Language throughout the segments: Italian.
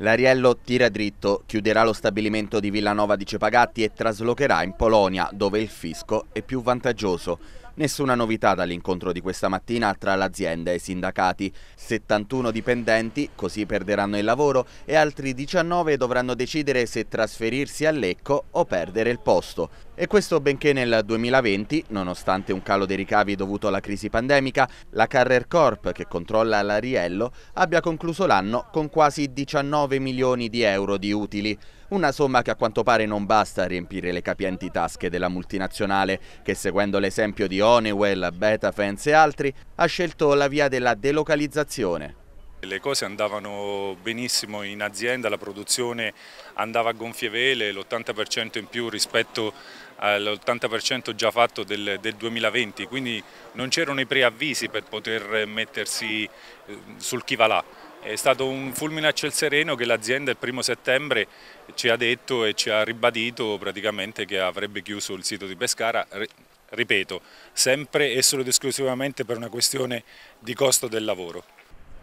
L'Ariello tira dritto, chiuderà lo stabilimento di Villanova di Cepagatti e traslocherà in Polonia, dove il fisco è più vantaggioso. Nessuna novità dall'incontro di questa mattina tra l'azienda e i sindacati. 71 dipendenti così perderanno il lavoro e altri 19 dovranno decidere se trasferirsi a Lecco o perdere il posto. E questo benché nel 2020, nonostante un calo dei ricavi dovuto alla crisi pandemica, la Carrer Corp, che controlla l'Ariello, abbia concluso l'anno con quasi 19 9 milioni di euro di utili, una somma che a quanto pare non basta a riempire le capienti tasche della multinazionale, che seguendo l'esempio di Honeywell, Betafence e altri, ha scelto la via della delocalizzazione. Le cose andavano benissimo in azienda, la produzione andava a gonfie vele, l'80% in più rispetto all'80% già fatto del, del, 2020, quindi non c'erano i preavvisi per poter mettersi eh, sul chi va là. È stato un fulmine a ciel sereno che l'azienda il primo settembre ci ha detto e ci ha ribadito praticamente che avrebbe chiuso il sito di Pescara, ripeto, sempre e solo ed esclusivamente per una questione di costo del lavoro.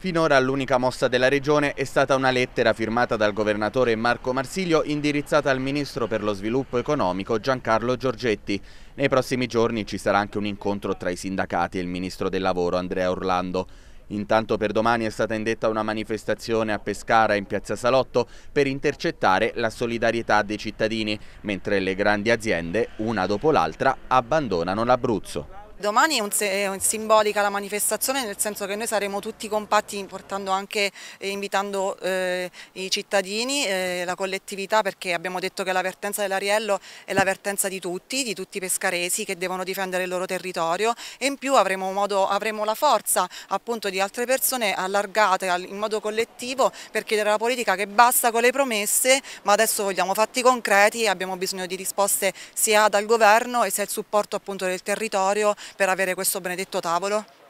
Finora l'unica mossa della regione è stata una lettera firmata dal governatore Marco Marsilio indirizzata al ministro per lo sviluppo economico Giancarlo Giorgetti. Nei prossimi giorni ci sarà anche un incontro tra i sindacati e il ministro del lavoro Andrea Orlando. Intanto per domani è stata indetta una manifestazione a Pescara in Piazza Salotto per intercettare la solidarietà dei cittadini, mentre le grandi aziende, una dopo l'altra, abbandonano l'Abruzzo. Domani è, un, è, simbolica la manifestazione nel senso che noi saremo tutti compatti portando anche, eh, invitando eh, i cittadini, eh, la collettività perché abbiamo detto che la vertenza dell'Ariello è la vertenza di tutti, di tutti i pescaresi che devono difendere il loro territorio e in più avremo, modo, avremo la forza appunto di altre persone allargate in modo collettivo per chiedere alla politica che basta con le promesse ma adesso vogliamo fatti concreti e abbiamo bisogno di risposte sia dal governo e sia il supporto appunto del territorio per avere questo benedetto tavolo